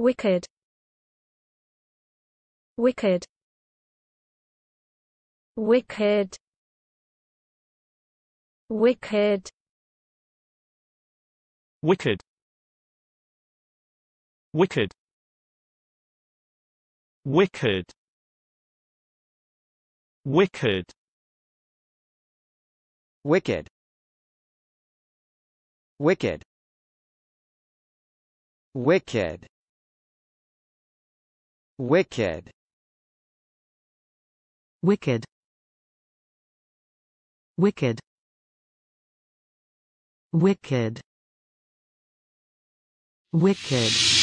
wicked wicked wicked wicked wicked wicked wicked wicked wicked wicked wicked Wicked. Wicked. Wicked. Wicked. Wicked.